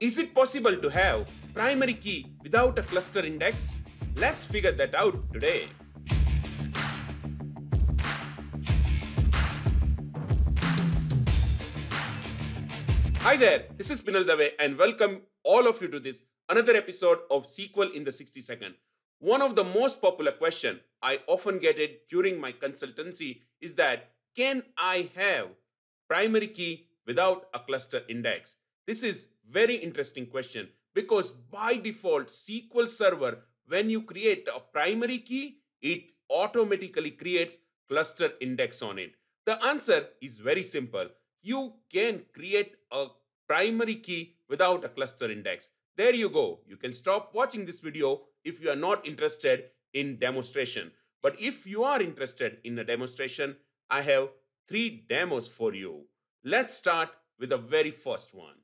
Is it possible to have primary key without a cluster index? Let's figure that out today. Hi there, this is Pinal Dave and welcome all of you to this another episode of SQL in the 60 second. One of the most popular question I often get it during my consultancy is that can I have primary key without a cluster index? This is very interesting question because by default, SQL Server, when you create a primary key, it automatically creates cluster index on it. The answer is very simple. You can create a primary key without a cluster index. There you go. You can stop watching this video if you are not interested in demonstration. But if you are interested in a demonstration, I have three demos for you. Let's start with the very first one.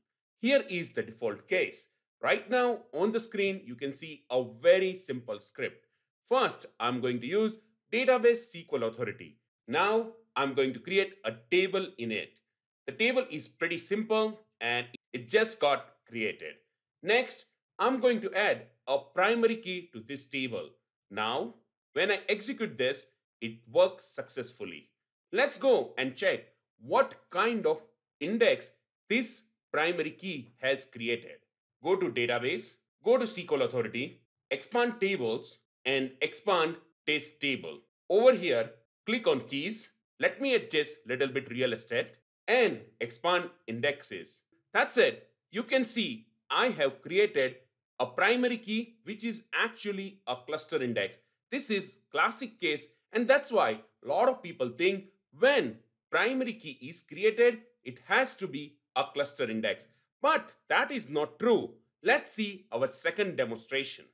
Here is the default case. Right now on the screen, you can see a very simple script. First, I'm going to use database SQL authority. Now I'm going to create a table in it. The table is pretty simple and it just got created. Next, I'm going to add a primary key to this table. Now, when I execute this, it works successfully. Let's go and check what kind of index this primary key has created. Go to database, go to SQL authority, expand tables and expand test table. Over here, click on keys. Let me adjust little bit real estate and expand indexes. That's it. You can see I have created a primary key, which is actually a cluster index. This is classic case. And that's why a lot of people think when primary key is created, it has to be a cluster index. But that is not true. Let's see our second demonstration.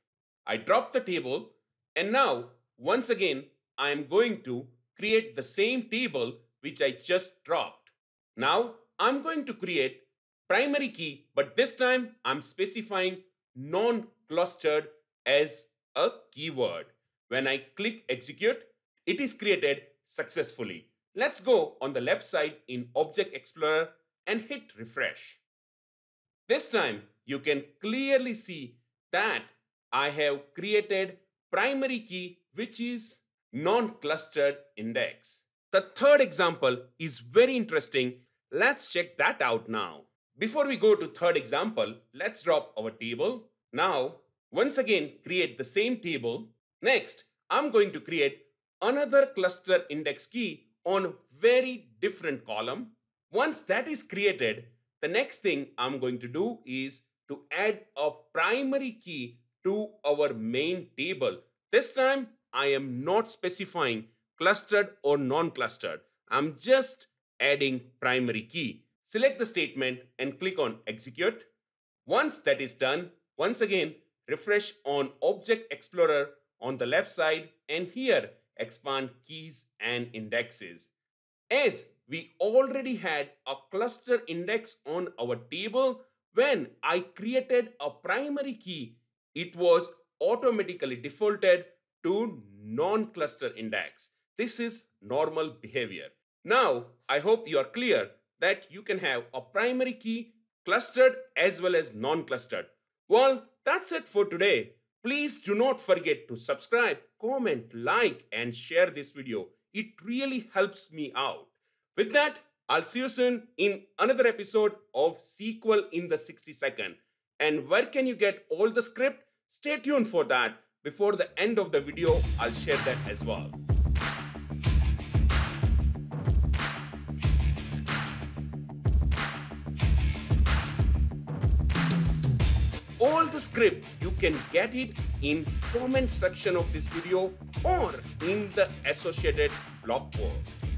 I drop the table and now once again I am going to create the same table which I just dropped. Now I'm going to create primary key but this time I'm specifying non-clustered as a keyword. When I click execute, it is created successfully. Let's go on the left side in Object Explorer and hit refresh. This time you can clearly see that I have created primary key which is non-clustered index. The third example is very interesting. Let's check that out now. Before we go to third example, let's drop our table. Now, once again, create the same table. Next, I'm going to create another cluster index key on very different column. Once that is created, the next thing I'm going to do is to add a primary key to our main table. This time, I am not specifying clustered or non-clustered. I'm just adding primary key. Select the statement and click on execute. Once that is done, once again, refresh on Object Explorer on the left side and here expand keys and indexes. As we already had a cluster index on our table. When I created a primary key, it was automatically defaulted to non-cluster index. This is normal behavior. Now, I hope you are clear that you can have a primary key clustered as well as non-clustered. Well, that's it for today. Please do not forget to subscribe, comment, like and share this video. It really helps me out. With that, I'll see you soon in another episode of Sequel in the 60 Second. And where can you get all the script? Stay tuned for that. Before the end of the video, I'll share that as well. all the script you can get it in comment section of this video or in the associated blog post